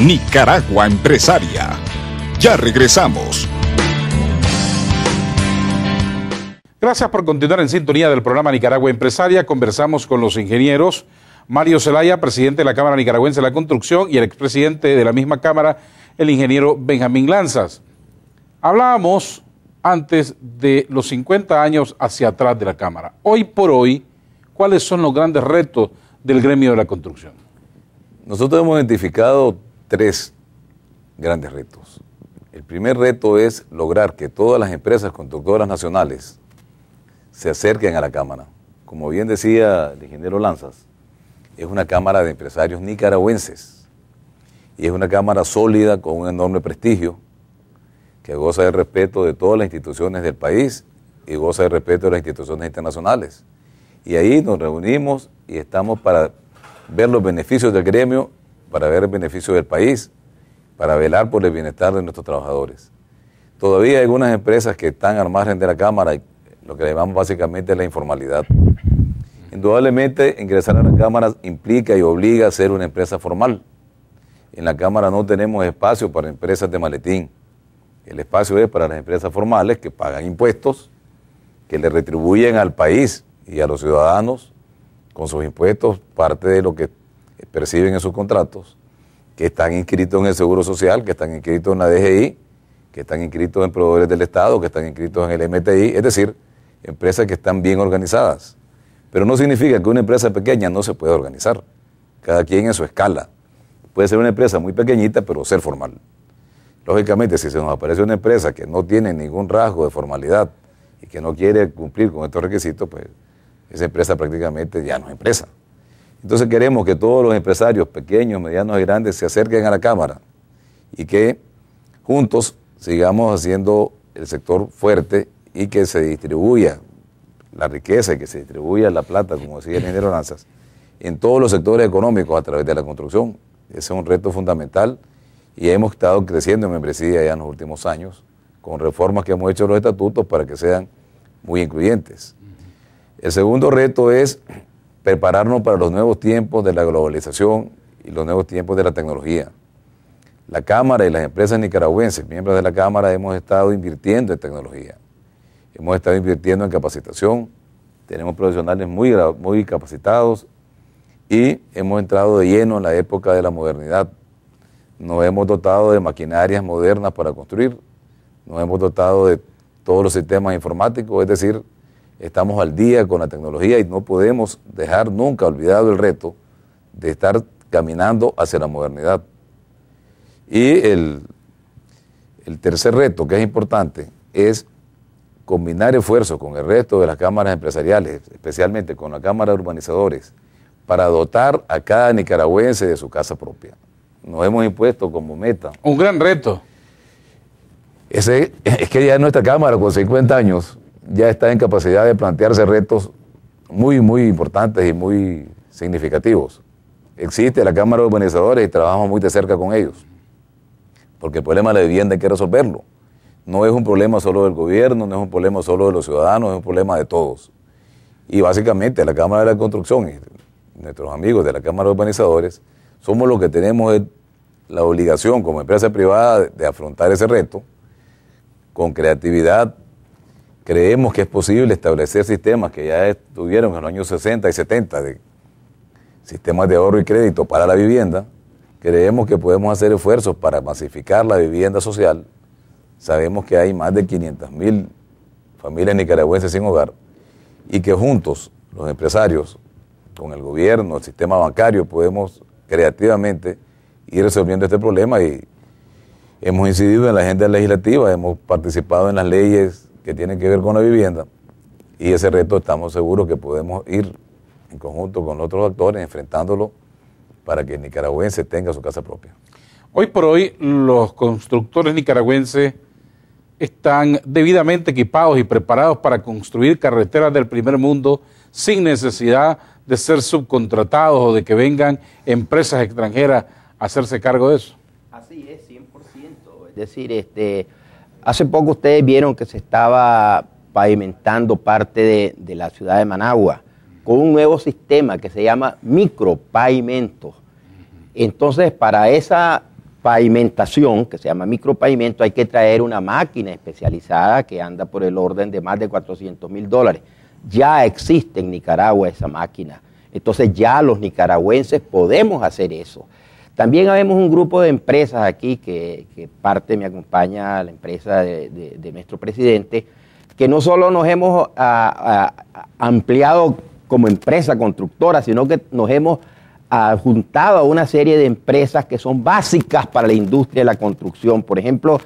Nicaragua Empresaria. Ya regresamos. Gracias por continuar en sintonía del programa Nicaragua Empresaria. Conversamos con los ingenieros Mario Zelaya, presidente de la Cámara Nicaragüense de la Construcción, y el expresidente de la misma Cámara, el ingeniero Benjamín Lanzas. Hablábamos antes de los 50 años hacia atrás de la Cámara. Hoy por hoy, ¿cuáles son los grandes retos del gremio de la construcción? Nosotros hemos identificado tres grandes retos. El primer reto es lograr que todas las empresas constructoras nacionales se acerquen a la Cámara. Como bien decía el ingeniero Lanzas, es una Cámara de Empresarios nicaragüenses y es una Cámara sólida con un enorme prestigio que goza del respeto de todas las instituciones del país y goza del respeto de las instituciones internacionales. Y ahí nos reunimos y estamos para ver los beneficios del gremio para ver el beneficio del país, para velar por el bienestar de nuestros trabajadores. Todavía hay algunas empresas que están armadas margen de la Cámara, lo que llamamos básicamente la informalidad. Indudablemente, ingresar a la Cámara implica y obliga a ser una empresa formal. En la Cámara no tenemos espacio para empresas de maletín. El espacio es para las empresas formales que pagan impuestos, que le retribuyen al país y a los ciudadanos con sus impuestos parte de lo que eh, perciben en sus contratos, que están inscritos en el Seguro Social, que están inscritos en la DGI, que están inscritos en proveedores del Estado, que están inscritos en el MTI, es decir, empresas que están bien organizadas. Pero no significa que una empresa pequeña no se pueda organizar, cada quien en su escala. Puede ser una empresa muy pequeñita, pero ser formal. Lógicamente, si se nos aparece una empresa que no tiene ningún rasgo de formalidad y que no quiere cumplir con estos requisitos, pues esa empresa prácticamente ya no es empresa. Entonces queremos que todos los empresarios, pequeños, medianos y grandes, se acerquen a la Cámara y que juntos sigamos haciendo el sector fuerte y que se distribuya la riqueza y que se distribuya la plata, como decía el ingeniero Lanzas, en todos los sectores económicos a través de la construcción. Ese es un reto fundamental y hemos estado creciendo en membresía ya en los últimos años con reformas que hemos hecho en los estatutos para que sean muy incluyentes. El segundo reto es prepararnos para los nuevos tiempos de la globalización y los nuevos tiempos de la tecnología. La Cámara y las empresas nicaragüenses, miembros de la Cámara, hemos estado invirtiendo en tecnología, hemos estado invirtiendo en capacitación, tenemos profesionales muy, muy capacitados y hemos entrado de lleno en la época de la modernidad. Nos hemos dotado de maquinarias modernas para construir, nos hemos dotado de todos los sistemas informáticos, es decir, estamos al día con la tecnología y no podemos dejar nunca olvidado el reto de estar caminando hacia la modernidad. Y el, el tercer reto, que es importante, es combinar esfuerzos con el resto de las cámaras empresariales, especialmente con la Cámara de Urbanizadores, para dotar a cada nicaragüense de su casa propia. Nos hemos impuesto como meta. Un gran reto. Ese, es que ya nuestra Cámara, con 50 años, ya está en capacidad de plantearse retos muy, muy importantes y muy significativos. Existe la Cámara de Urbanizadores y trabajamos muy de cerca con ellos, porque el problema de la vivienda hay que resolverlo. No es un problema solo del gobierno, no es un problema solo de los ciudadanos, es un problema de todos. Y básicamente la Cámara de la Construcción y nuestros amigos de la Cámara de Urbanizadores somos los que tenemos la obligación como empresa privada de afrontar ese reto con creatividad, creemos que es posible establecer sistemas que ya estuvieron en los años 60 y 70, de sistemas de ahorro y crédito para la vivienda, creemos que podemos hacer esfuerzos para masificar la vivienda social. Sabemos que hay más de mil familias nicaragüenses sin hogar y que juntos, los empresarios, con el gobierno, el sistema bancario, podemos creativamente ir resolviendo este problema y hemos incidido en la agenda legislativa, hemos participado en las leyes que tiene que ver con la vivienda y ese reto estamos seguros que podemos ir en conjunto con otros actores enfrentándolo para que el nicaragüense tenga su casa propia. Hoy por hoy los constructores nicaragüenses están debidamente equipados y preparados para construir carreteras del primer mundo sin necesidad de ser subcontratados o de que vengan empresas extranjeras a hacerse cargo de eso. Así es, 100%. Es decir, este, Hace poco ustedes vieron que se estaba pavimentando parte de, la ciudad de Managua con un nuevo sistema que se llama micropavimento. Entonces, para esa pavimentación, que se llama micropavimento, hay que traer una máquina especializada que anda por el orden de más de 400 mil dólares. Ya existe en Nicaragua esa máquina. Entonces ya los nicaragüenses podemos hacer eso. También habemos un grupo de empresas aquí, que, parte me acompaña a la empresa de, nuestro presidente, que no solo nos hemos ah, ah, ampliado como empresa constructora, sino que nos hemos adjuntado ah, a una serie de empresas que son básicas para la industria de la construcción. Por ejemplo,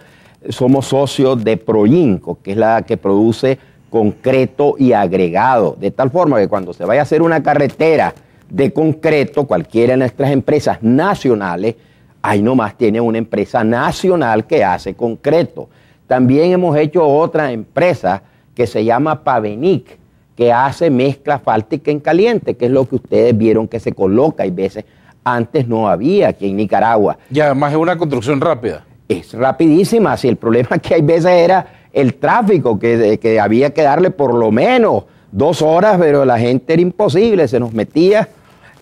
somos socios de Proinco, que es la que produce concreto y agregado, de tal forma que cuando se vaya a hacer una carretera, de concreto, cualquiera de nuestras empresas nacionales, ahí nomás tiene una empresa nacional que hace concreto. También hemos hecho otra empresa que se llama Pavenic, que hace mezcla fáltica en caliente, que es lo que ustedes vieron que se coloca y veces antes no había aquí en Nicaragua. Y además es una construcción rápida. Es rapidísima, si el problema que hay veces era el tráfico, que, que había que darle por lo menos Dos horas, pero la gente era imposible, se nos metía,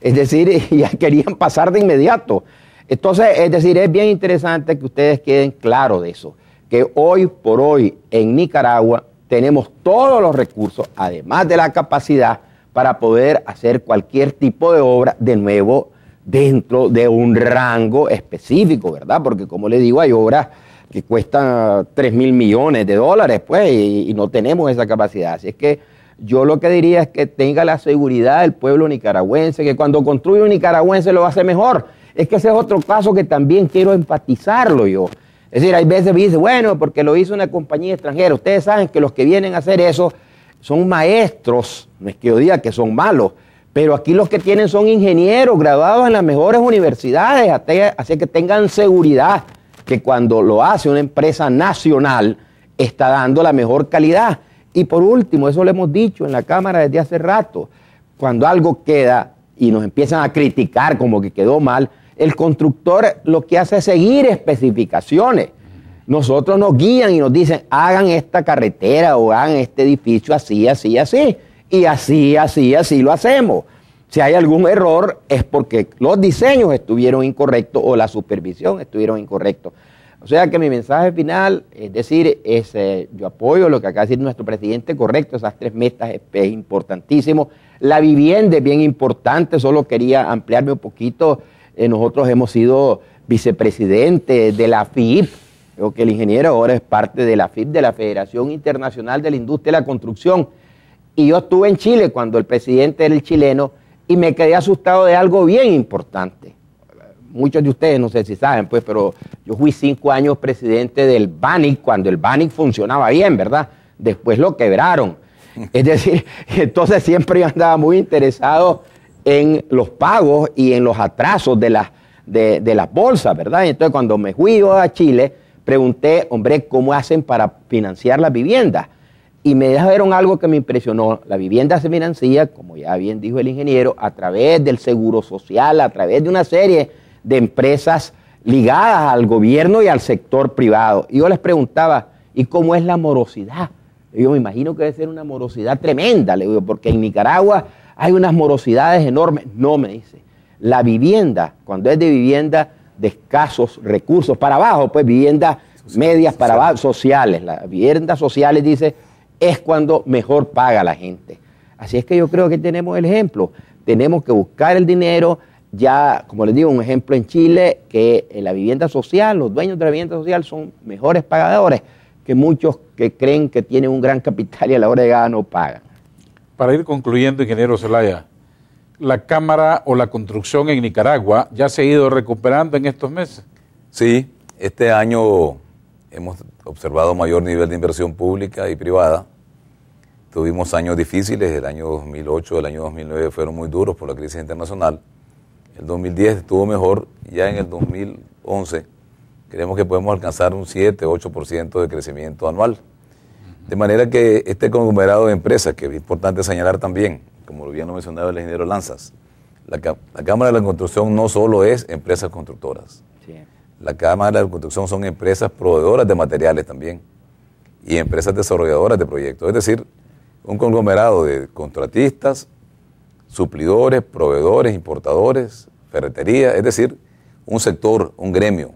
es decir, ya querían pasar de inmediato. Entonces, es decir, es bien interesante que ustedes queden claros de eso, que hoy por hoy en Nicaragua tenemos todos los recursos, además de la capacidad, para poder hacer cualquier tipo de obra de nuevo dentro de un rango específico, ¿verdad? Porque como le digo, hay obras que cuestan 3 mil millones de dólares, pues, y, y no tenemos esa capacidad. Así es que yo lo que diría es que tenga la seguridad del pueblo nicaragüense, que cuando construye un nicaragüense lo hace mejor. Es que ese es otro caso que también quiero enfatizarlo yo. Es decir, hay veces me dice, bueno, porque lo hizo una compañía extranjera. Ustedes saben que los que vienen a hacer eso son maestros, no es que yo diga que son malos, pero aquí los que tienen son ingenieros graduados en las mejores universidades, así que tengan seguridad que cuando lo hace una empresa nacional está dando la mejor calidad. Y por último, eso lo hemos dicho en la Cámara desde hace rato, cuando algo queda y nos empiezan a criticar como que quedó mal, el constructor lo que hace es seguir especificaciones. Nosotros nos guían y nos dicen, hagan esta carretera o hagan este edificio así, así, así. Y así, así, así lo hacemos. Si hay algún error es porque los diseños estuvieron incorrectos o la supervisión estuvieron incorrectos. O sea que mi mensaje final, es decir, es, eh, yo apoyo lo que acaba de decir nuestro presidente, correcto, esas tres metas es, importantísimo. La vivienda es bien importante, solo quería ampliarme un poquito. Eh, nosotros hemos sido vicepresidente de la FIP, creo que el ingeniero ahora es parte de la FIP, de la Federación Internacional de la Industria de la Construcción. Y yo estuve en Chile cuando el presidente era el chileno y me quedé asustado de algo bien importante muchos de ustedes no sé si saben, pues, pero yo fui cinco años presidente del BANIC cuando el BANIC funcionaba bien, ¿verdad? Después lo quebraron. Es decir, entonces siempre yo andaba muy interesado en los pagos y en los atrasos de las, de, bolsas, ¿verdad? entonces cuando me fui a Chile, pregunté, hombre, ¿cómo hacen para financiar las viviendas? Y me dejaron algo que me impresionó. La vivienda se financia, como ya bien dijo el ingeniero, a través del seguro social, a través de una serie de empresas ligadas al gobierno y al sector privado. Y yo les preguntaba, ¿y cómo es la morosidad? yo me imagino que debe ser una morosidad tremenda, le digo, porque en Nicaragua hay unas morosidades enormes. No, me dice. La vivienda, cuando es de vivienda de escasos recursos para abajo, pues viviendas medias para abajo, sociales. Las viviendas sociales, dice, es cuando mejor paga la gente. Así es que yo creo que tenemos el ejemplo. Tenemos que buscar el dinero, ya, como les digo, un ejemplo en Chile, que eh, la vivienda social, los dueños de la vivienda social son mejores pagadores que muchos que creen que tienen un gran capital y a la hora de ganar no pagan. Para ir concluyendo, ingeniero Zelaya, la cámara o la construcción en Nicaragua ya se ha ido recuperando en estos meses. Sí, este año hemos observado mayor nivel de inversión pública y privada. Tuvimos años difíciles, el año 2008, el año 2009 fueron muy duros por la crisis internacional el 2010 estuvo mejor, ya en el 2011 creemos que podemos alcanzar un 7, 8% de crecimiento anual. De manera que este conglomerado de empresas, que es importante señalar también, como bien lo mencionaba el ingeniero Lanzas, la, Cámara de la Construcción no solo es empresas constructoras. La Cámara de la Construcción son empresas proveedoras de materiales también y empresas desarrolladoras de proyectos. Es decir, un conglomerado de contratistas, suplidores, proveedores, importadores, ferretería, es decir, un sector, un gremio.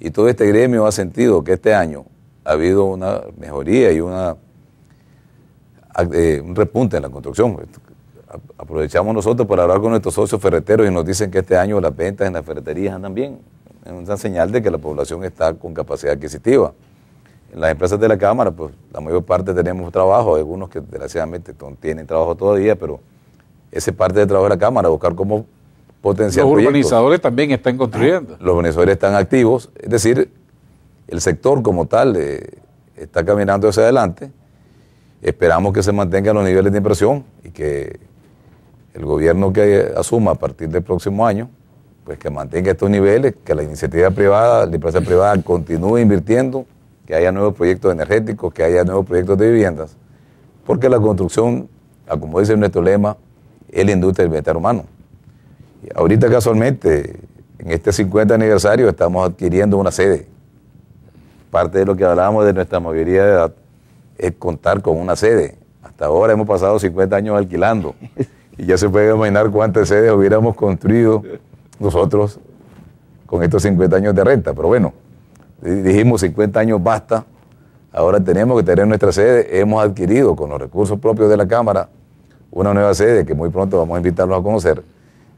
Y todo este gremio ha sentido que este año ha habido una mejoría y una, eh, un repunte en la construcción. Aprovechamos nosotros para hablar con nuestros socios ferreteros y nos dicen que este año las ventas en las ferreterías andan bien. Es una señal de que la población está con capacidad adquisitiva. En las empresas de la Cámara, pues la mayor parte tenemos trabajo, algunos que desgraciadamente tienen trabajo todavía, pero ese parte de trabajo de la Cámara, buscar cómo potenciar. Los urbanizadores también están construyendo. Los urbanizadores están activos, es decir, el sector como tal eh, está caminando hacia adelante. Esperamos que se mantengan los niveles de inversión y que el gobierno que asuma a partir del próximo año, pues que mantenga estos niveles, que la iniciativa privada, la empresa privada continúe invirtiendo, que haya nuevos proyectos energéticos, que haya nuevos proyectos de viviendas, porque la construcción, como dice nuestro lema, es la industria del bienestar humano. ahorita casualmente, en este 50 aniversario, estamos adquiriendo una sede. Parte de lo que hablábamos de nuestra mayoría de edad es contar con una sede. Hasta ahora hemos pasado 50 años alquilando y ya se puede imaginar cuántas sedes hubiéramos construido nosotros con estos 50 años de renta. Pero bueno, dijimos 50 años basta, ahora tenemos que tener nuestra sede, hemos adquirido con los recursos propios de la Cámara una nueva sede que muy pronto vamos a invitarlos a conocer.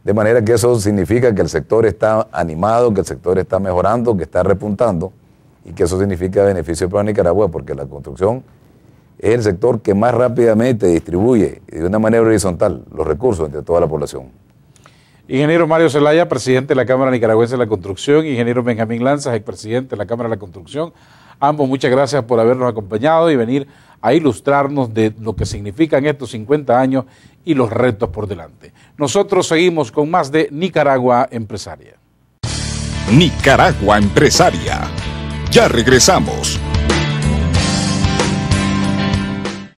De manera que eso significa que el sector está animado, que el sector está mejorando, que está repuntando y que eso significa beneficio para Nicaragua porque la construcción es el sector que más rápidamente distribuye de una manera horizontal los recursos entre toda la población. Ingeniero Mario Zelaya, presidente de la Cámara Nicaragüense de la Construcción, ingeniero Benjamín Lanzas, expresidente de la Cámara de la Construcción. Ambos, muchas gracias por habernos acompañado y venir a ilustrarnos de lo que significan estos 50 años y los retos por delante. Nosotros seguimos con más de Nicaragua Empresaria. Nicaragua Empresaria. Ya regresamos.